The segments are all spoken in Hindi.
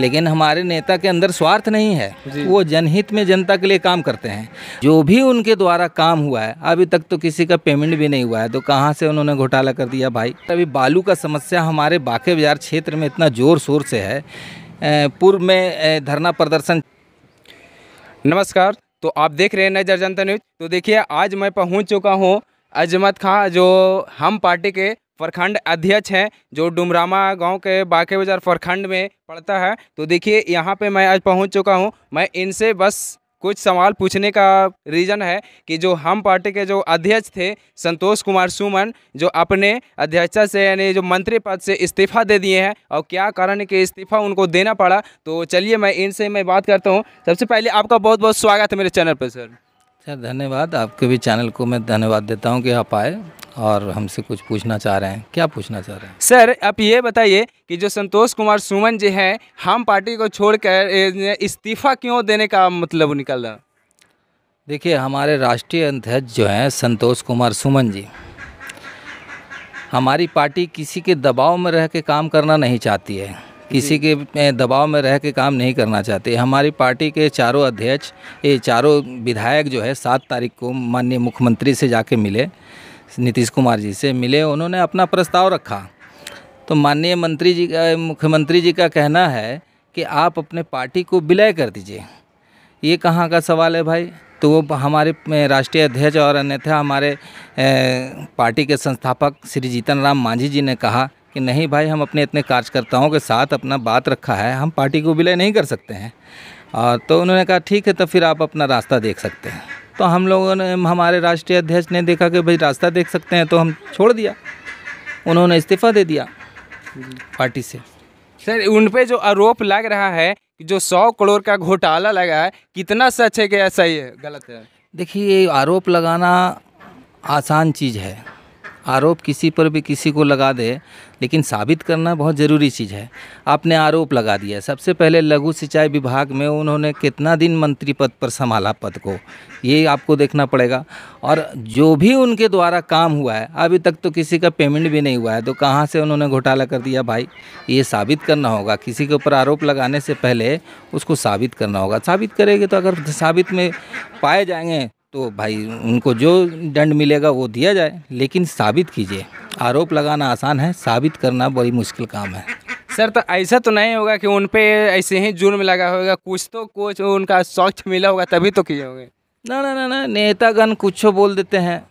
लेकिन हमारे नेता के अंदर स्वार्थ नहीं है वो जनहित में जनता के लिए काम करते हैं जो भी उनके द्वारा काम हुआ है अभी तक तो किसी का पेमेंट भी नहीं हुआ है तो कहाँ से उन्होंने घोटाला कर दिया भाई अभी बालू का समस्या हमारे बाके बाजार क्षेत्र में इतना ज़ोर शोर से है पूर्व में धरना प्रदर्शन नमस्कार तो आप देख रहे हैं नजर जनता न्यूज तो देखिए आज मैं पहुंच चुका हूं अजमत खां जो हम पार्टी के प्रखंड अध्यक्ष हैं जो डुमरामा गांव के बाके बाजार प्रखंड में पड़ता है तो देखिए यहाँ पे मैं आज पहुँच चुका हूँ मैं इनसे बस कुछ सवाल पूछने का रीज़न है कि जो हम पार्टी के जो अध्यक्ष थे संतोष कुमार सुमन जो अपने अध्यक्षता से यानी जो मंत्री पद से इस्तीफा दे दिए हैं और क्या कारण है कि इस्तीफा उनको देना पड़ा तो चलिए मैं इनसे मैं बात करता हूँ सबसे पहले आपका बहुत बहुत स्वागत है मेरे चैनल पर सर सर अच्छा, धन्यवाद आपके भी चैनल को मैं धन्यवाद देता हूँ कि आप आए और हमसे कुछ पूछना चाह रहे हैं क्या पूछना चाह रहे हैं सर आप ये बताइए कि जो संतोष कुमार सुमन जी हैं हम पार्टी को छोड़कर इस्तीफा क्यों देने का मतलब निकल रहा देखिए हमारे राष्ट्रीय अध्यक्ष जो हैं संतोष कुमार सुमन जी हमारी पार्टी किसी के दबाव में रह के काम करना नहीं चाहती है किसी के दबाव में रह के काम नहीं करना चाहते हमारी पार्टी के चारों अध्यक्ष ये चारों विधायक जो है सात तारीख को माननीय मुख्यमंत्री से जाके मिले नीतीश कुमार जी से मिले उन्होंने अपना प्रस्ताव रखा तो माननीय मंत्री जी का मुख्यमंत्री जी का कहना है कि आप अपने पार्टी को विलय कर दीजिए ये कहाँ का सवाल है भाई तो वो हमारे राष्ट्रीय अध्यक्ष और अन्यथा हमारे पार्टी के संस्थापक श्री जीतन राम मांझी जी ने कहा कि नहीं भाई हम अपने इतने कार्यकर्ताओं के साथ अपना बात रखा है हम पार्टी को विलय नहीं कर सकते हैं और तो उन्होंने कहा ठीक है तो फिर आप अपना रास्ता देख सकते हैं तो हम लोगों ने हमारे राष्ट्रीय अध्यक्ष ने देखा कि भाई रास्ता देख सकते हैं तो हम छोड़ दिया उन्होंने इस्तीफ़ा दे दिया पार्टी से सर उन पर जो आरोप लग रहा है कि जो सौ करोड़ का घोटाला लगा है कितना सच है कि ऐसा ही है गलत है देखिए आरोप लगाना आसान चीज़ है आरोप किसी पर भी किसी को लगा दे लेकिन साबित करना बहुत ज़रूरी चीज़ है आपने आरोप लगा दिया सबसे पहले लघु सिंचाई विभाग में उन्होंने कितना दिन मंत्री पद पर संभाला पद को ये आपको देखना पड़ेगा और जो भी उनके द्वारा काम हुआ है अभी तक तो किसी का पेमेंट भी नहीं हुआ है तो कहाँ से उन्होंने घोटाला कर दिया भाई ये साबित करना होगा किसी के ऊपर आरोप लगाने से पहले उसको साबित करना होगा साबित करेंगे तो अगर साबित में पाए जाएंगे तो भाई उनको जो दंड मिलेगा वो दिया जाए लेकिन साबित कीजिए आरोप लगाना आसान है साबित करना बड़ी मुश्किल काम है सर तो ऐसा तो नहीं होगा कि उन पर ऐसे ही जुर्म लगा होगा कुछ तो कुछ उनका साक्ष्य मिला होगा तभी तो किए होंगे ना ना ना ना नेतागण कुछ बोल देते हैं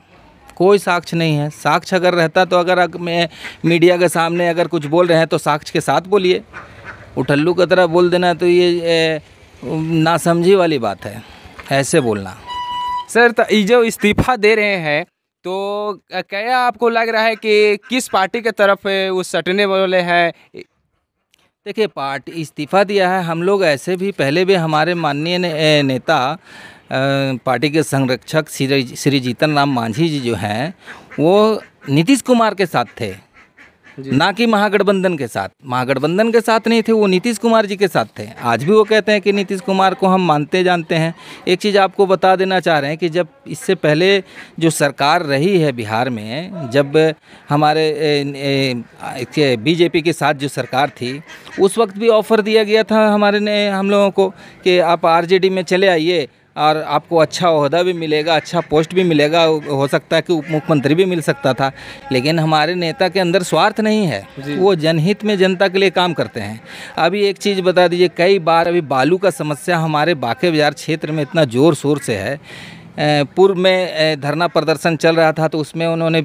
कोई साक्ष्य नहीं है साक्ष्य अगर रहता तो अगर मैं मीडिया के सामने अगर कुछ बोल रहे हैं तो साक्ष्य के साथ बोलिए उठल्लू की तरह बोल देना तो ये नासमझी वाली बात है ऐसे बोलना सर ये जो इस्तीफा दे रहे हैं तो क्या आपको लग रहा है कि किस पार्टी के तरफ वो सटने वाले हैं देखिए पार्टी इस्तीफ़ा दिया है हम लोग ऐसे भी पहले भी हमारे माननीय ने, नेता पार्टी के संरक्षक श्री श्री जीतन राम मांझी जी जो हैं वो नीतीश कुमार के साथ थे ना कि महागठबंधन के साथ महागठबंधन के साथ नहीं थे वो नीतीश कुमार जी के साथ थे आज भी वो कहते हैं कि नीतीश कुमार को हम मानते जानते हैं एक चीज़ आपको बता देना चाह रहे हैं कि जब इससे पहले जो सरकार रही है बिहार में जब हमारे बीजेपी के साथ जो सरकार थी उस वक्त भी ऑफ़र दिया गया था हमारे ने हम लोगों को कि आप आर में चले आइए और आपको अच्छा अहदा भी मिलेगा अच्छा पोस्ट भी मिलेगा हो सकता है कि उप मुख्यमंत्री भी मिल सकता था लेकिन हमारे नेता के अंदर स्वार्थ नहीं है वो जनहित में जनता के लिए काम करते हैं अभी एक चीज़ बता दीजिए कई बार अभी बालू का समस्या हमारे बाके बाज़ार क्षेत्र में इतना ज़ोर शोर से है पूर्व में धरना प्रदर्शन चल रहा था तो उसमें उन्होंने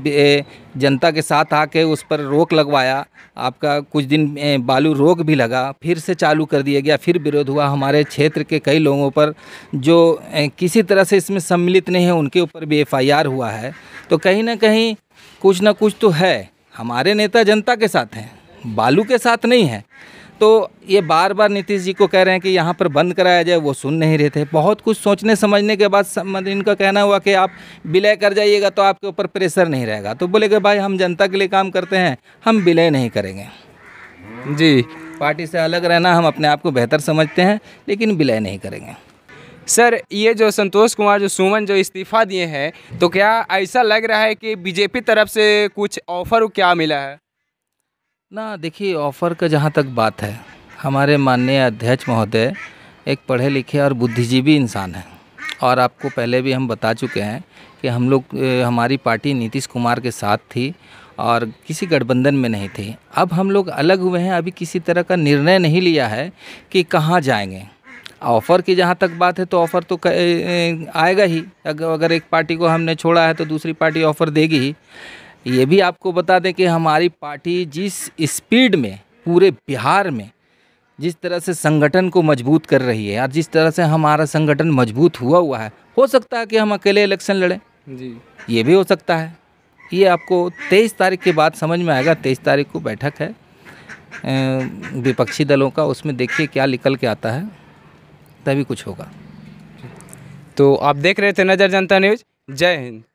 जनता के साथ आके उस पर रोक लगवाया आपका कुछ दिन बालू रोक भी लगा फिर से चालू कर दिया गया फिर विरोध हुआ हमारे क्षेत्र के कई लोगों पर जो किसी तरह से इसमें सम्मिलित नहीं है उनके ऊपर भी एफआईआर हुआ है तो कहीं ना कहीं कुछ ना कुछ तो है हमारे नेता जनता के साथ हैं बालू के साथ नहीं है तो ये बार बार नीतीश जी को कह रहे हैं कि यहाँ पर बंद कराया जाए वो सुन नहीं रहे थे बहुत कुछ सोचने समझने के बाद इनका कहना हुआ कि आप विलय कर जाइएगा तो आपके ऊपर प्रेशर नहीं रहेगा तो बोले कि भाई हम जनता के लिए काम करते हैं हम विलय नहीं करेंगे जी पार्टी से अलग रहना हम अपने आप को बेहतर समझते हैं लेकिन विलय नहीं करेंगे सर ये जो संतोष कुमार जो सुमन जो इस्तीफ़ा दिए हैं तो क्या ऐसा लग रहा है कि बीजेपी तरफ से कुछ ऑफर क्या मिला है ना देखिए ऑफ़र का जहाँ तक बात है हमारे माननीय अध्यक्ष महोदय एक पढ़े लिखे और बुद्धिजीवी इंसान हैं और आपको पहले भी हम बता चुके हैं कि हम लोग हमारी पार्टी नीतीश कुमार के साथ थी और किसी गठबंधन में नहीं थी अब हम लोग अलग हुए हैं अभी किसी तरह का निर्णय नहीं लिया है कि कहाँ जाएंगे ऑफ़र की जहाँ तक बात है तो ऑफ़र तो आएगा ही अगर एक पार्टी को हमने छोड़ा है तो दूसरी पार्टी ऑफ़र देगी ही ये भी आपको बता दें कि हमारी पार्टी जिस स्पीड में पूरे बिहार में जिस तरह से संगठन को मजबूत कर रही है और जिस तरह से हमारा संगठन मजबूत हुआ हुआ है हो सकता है कि हम अकेले इलेक्शन लड़ें जी ये भी हो सकता है ये आपको तेईस तारीख के बाद समझ में आएगा तेईस तारीख को बैठक है विपक्षी दलों का उसमें देखिए क्या निकल के आता है तभी कुछ होगा तो आप देख रहे थे नज़र जनता न्यूज़ जय हिंद